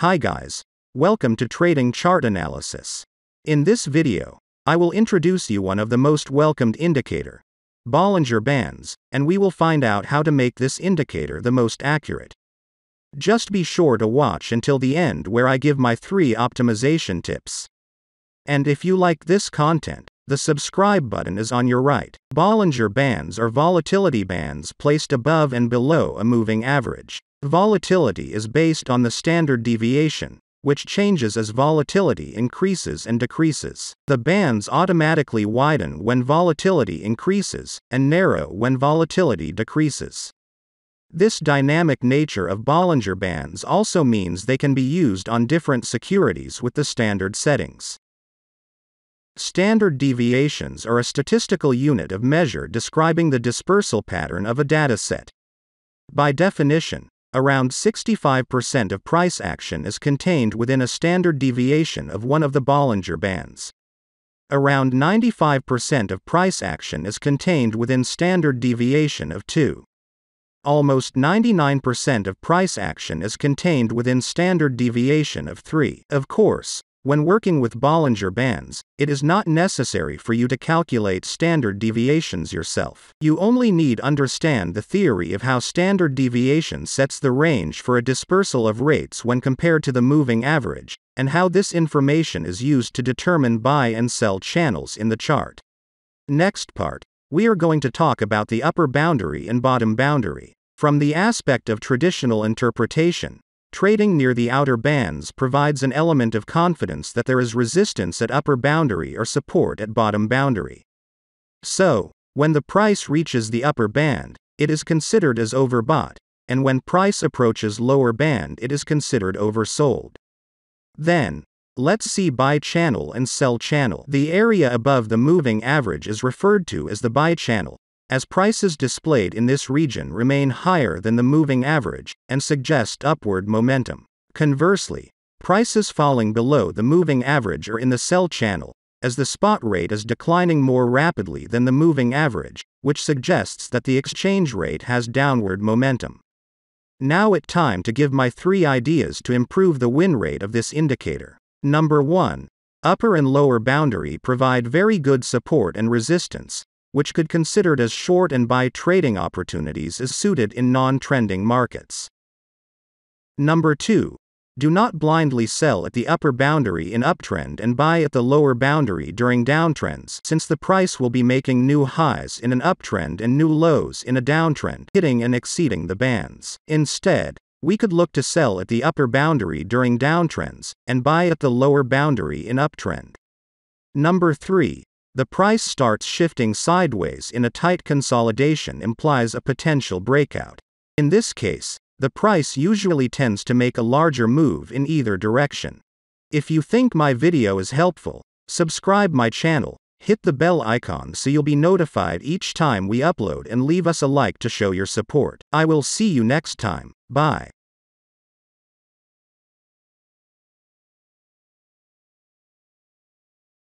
Hi guys. Welcome to Trading Chart Analysis. In this video, I will introduce you one of the most welcomed indicator, Bollinger Bands, and we will find out how to make this indicator the most accurate. Just be sure to watch until the end where I give my 3 optimization tips. And if you like this content, the subscribe button is on your right. Bollinger Bands are volatility bands placed above and below a moving average. Volatility is based on the standard deviation, which changes as volatility increases and decreases. The bands automatically widen when volatility increases, and narrow when volatility decreases. This dynamic nature of Bollinger Bands also means they can be used on different securities with the standard settings. Standard deviations are a statistical unit of measure describing the dispersal pattern of a dataset. By definition, Around 65% of price action is contained within a standard deviation of one of the Bollinger Bands. Around 95% of price action is contained within standard deviation of 2. Almost 99% of price action is contained within standard deviation of 3. Of course, when working with Bollinger Bands, it is not necessary for you to calculate standard deviations yourself. You only need understand the theory of how standard deviation sets the range for a dispersal of rates when compared to the moving average, and how this information is used to determine buy and sell channels in the chart. Next part, we are going to talk about the upper boundary and bottom boundary. From the aspect of traditional interpretation, Trading near the outer bands provides an element of confidence that there is resistance at upper boundary or support at bottom boundary. So, when the price reaches the upper band, it is considered as overbought, and when price approaches lower band, it is considered oversold. Then, let's see buy channel and sell channel. The area above the moving average is referred to as the buy channel, as prices displayed in this region remain higher than the moving average and suggest upward momentum. Conversely, prices falling below the moving average are in the sell channel, as the spot rate is declining more rapidly than the moving average, which suggests that the exchange rate has downward momentum. Now it time to give my three ideas to improve the win rate of this indicator. Number 1. Upper and lower boundary provide very good support and resistance, which could considered as short and buy trading opportunities is suited in non-trending markets. Number 2. Do not blindly sell at the upper boundary in uptrend and buy at the lower boundary during downtrends since the price will be making new highs in an uptrend and new lows in a downtrend, hitting and exceeding the bands. Instead, we could look to sell at the upper boundary during downtrends and buy at the lower boundary in uptrend. Number 3. The price starts shifting sideways in a tight consolidation implies a potential breakout. In this case, the price usually tends to make a larger move in either direction. If you think my video is helpful, subscribe my channel, hit the bell icon so you'll be notified each time we upload and leave us a like to show your support. I will see you next time, bye.